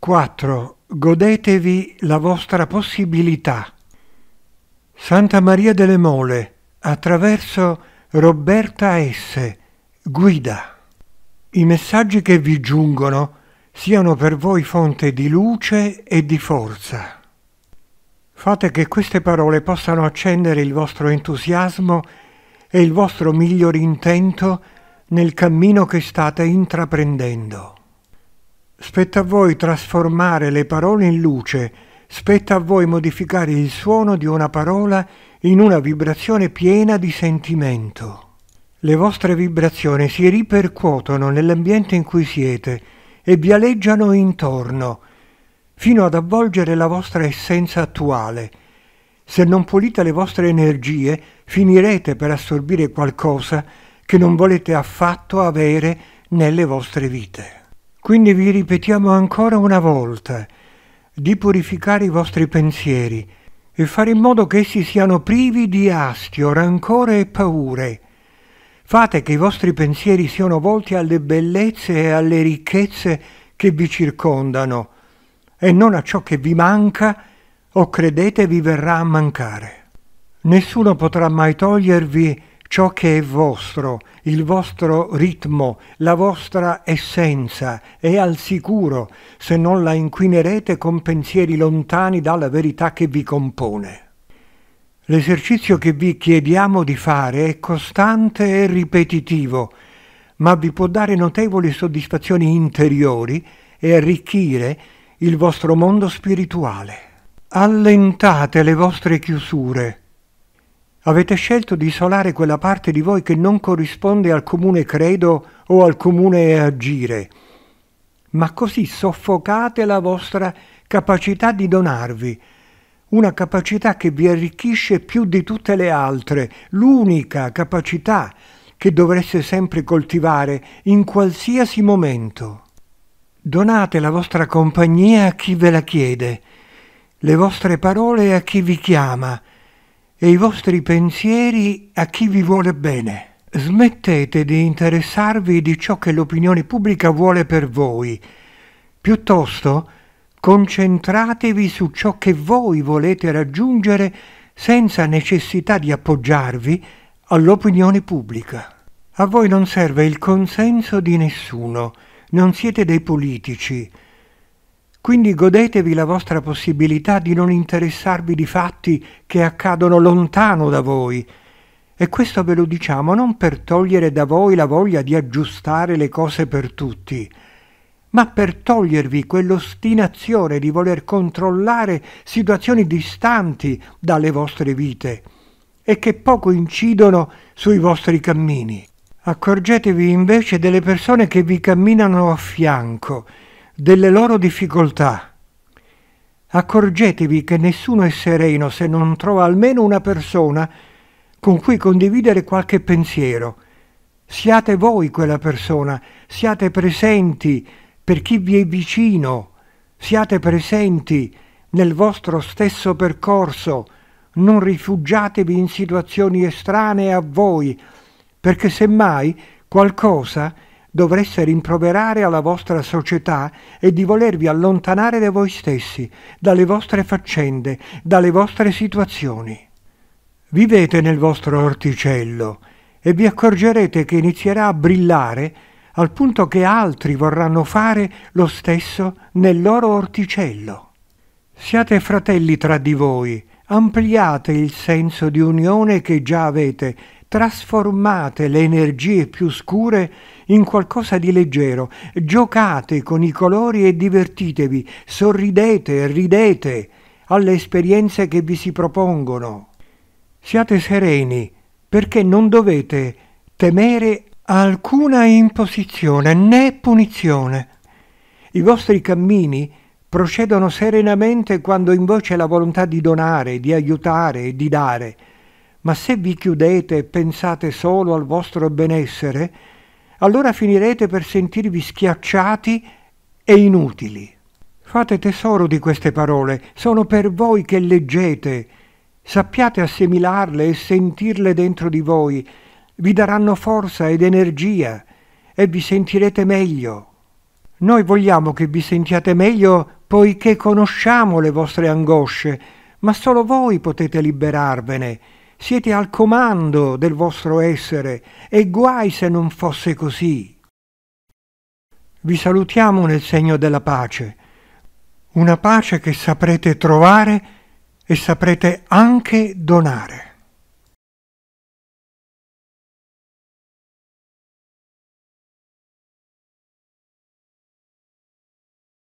4. Godetevi la vostra possibilità. Santa Maria delle Mole, attraverso Roberta S. Guida. I messaggi che vi giungono siano per voi fonte di luce e di forza. Fate che queste parole possano accendere il vostro entusiasmo e il vostro miglior intento nel cammino che state intraprendendo. Spetta a voi trasformare le parole in luce, spetta a voi modificare il suono di una parola in una vibrazione piena di sentimento. Le vostre vibrazioni si ripercuotono nell'ambiente in cui siete e vialeggiano intorno, fino ad avvolgere la vostra essenza attuale. Se non pulite le vostre energie, finirete per assorbire qualcosa che non volete affatto avere nelle vostre vite. Quindi vi ripetiamo ancora una volta di purificare i vostri pensieri e fare in modo che essi siano privi di astio, rancore e paure. Fate che i vostri pensieri siano volti alle bellezze e alle ricchezze che vi circondano e non a ciò che vi manca o credete vi verrà a mancare. Nessuno potrà mai togliervi ciò che è vostro, il vostro ritmo, la vostra essenza è al sicuro se non la inquinerete con pensieri lontani dalla verità che vi compone. L'esercizio che vi chiediamo di fare è costante e ripetitivo, ma vi può dare notevoli soddisfazioni interiori e arricchire il vostro mondo spirituale. Allentate le vostre chiusure, Avete scelto di isolare quella parte di voi che non corrisponde al comune credo o al comune agire, ma così soffocate la vostra capacità di donarvi, una capacità che vi arricchisce più di tutte le altre, l'unica capacità che dovreste sempre coltivare in qualsiasi momento. Donate la vostra compagnia a chi ve la chiede, le vostre parole a chi vi chiama, e i vostri pensieri a chi vi vuole bene. Smettete di interessarvi di ciò che l'opinione pubblica vuole per voi. Piuttosto, concentratevi su ciò che voi volete raggiungere senza necessità di appoggiarvi all'opinione pubblica. A voi non serve il consenso di nessuno, non siete dei politici, quindi godetevi la vostra possibilità di non interessarvi di fatti che accadono lontano da voi. E questo ve lo diciamo non per togliere da voi la voglia di aggiustare le cose per tutti, ma per togliervi quell'ostinazione di voler controllare situazioni distanti dalle vostre vite e che poco incidono sui vostri cammini. Accorgetevi invece delle persone che vi camminano a fianco, delle loro difficoltà. Accorgetevi che nessuno è sereno se non trova almeno una persona con cui condividere qualche pensiero. Siate voi quella persona, siate presenti per chi vi è vicino, siate presenti nel vostro stesso percorso, non rifugiatevi in situazioni estranee a voi, perché semmai qualcosa dovreste rimproverare alla vostra società e di volervi allontanare da voi stessi, dalle vostre faccende, dalle vostre situazioni. Vivete nel vostro orticello e vi accorgerete che inizierà a brillare al punto che altri vorranno fare lo stesso nel loro orticello. Siate fratelli tra di voi, ampliate il senso di unione che già avete trasformate le energie più scure in qualcosa di leggero, giocate con i colori e divertitevi, sorridete e ridete alle esperienze che vi si propongono. Siate sereni, perché non dovete temere alcuna imposizione né punizione. I vostri cammini procedono serenamente quando in voi c'è la volontà di donare, di aiutare e di dare ma se vi chiudete e pensate solo al vostro benessere, allora finirete per sentirvi schiacciati e inutili. Fate tesoro di queste parole, sono per voi che leggete. Sappiate assimilarle e sentirle dentro di voi, vi daranno forza ed energia e vi sentirete meglio. Noi vogliamo che vi sentiate meglio poiché conosciamo le vostre angosce, ma solo voi potete liberarvene siete al comando del vostro essere e guai se non fosse così. Vi salutiamo nel segno della pace, una pace che saprete trovare e saprete anche donare.